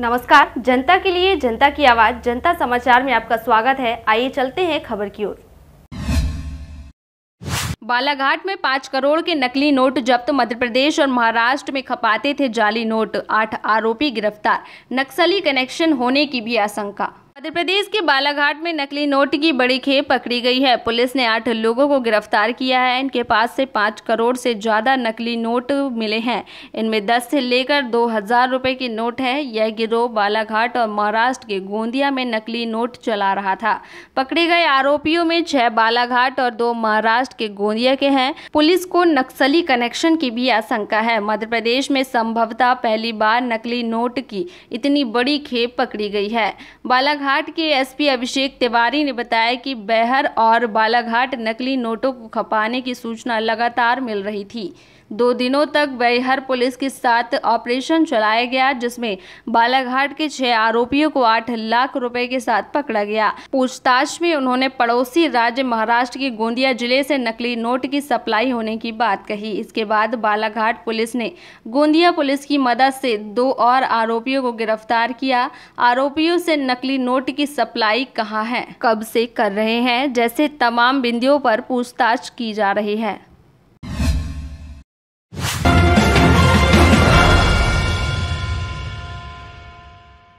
नमस्कार जनता के लिए जनता की आवाज जनता समाचार में आपका स्वागत है आइए चलते हैं खबर की ओर बालाघाट में पाँच करोड़ के नकली नोट जब्त मध्य प्रदेश और महाराष्ट्र में खपाते थे जाली नोट आठ आरोपी गिरफ्तार नक्सली कनेक्शन होने की भी आशंका मध्य प्रदेश के बालाघाट में नकली नोट की बड़ी खेप पकड़ी गई है पुलिस ने आठ लोगों को गिरफ्तार किया है इनके पास से पाँच करोड़ से ज़्यादा नकली नोट मिले हैं इनमें दस से लेकर दो हज़ार रुपए के नोट है यह गिरोह बालाघाट और महाराष्ट्र के गोंदिया में नकली नोट चला रहा था पकड़े गए आरोपियों में छह बालाघाट और दो महाराष्ट्र के गोंदिया के हैं पुलिस को नक्सली कनेक्शन की भी आशंका है मध्य प्रदेश में संभवतः पहली बार नकली नोट की इतनी बड़ी खेप पकड़ी गई है बालाघाट बालाघाट के एसपी अभिषेक तिवारी ने बताया कि बहर और बालाघाट नकली नोटों को खपाने की सूचना लगातार मिल रही थी दो दिनों तक बैहर पुलिस के साथ ऑपरेशन चलाया गया जिसमें बालाघाट के छह आरोपियों को आठ लाख रुपए के साथ पकड़ा गया पूछताछ में उन्होंने पड़ोसी राज्य महाराष्ट्र के गोंदिया जिले से नकली नोट की सप्लाई होने की बात कही इसके बाद बालाघाट पुलिस ने गोंदिया पुलिस की मदद से दो और आरोपियों को गिरफ्तार किया आरोपियों से नकली नोट की सप्लाई कहाँ है कब से कर रहे हैं जैसे तमाम बिंदियों पर पूछताछ की जा रही है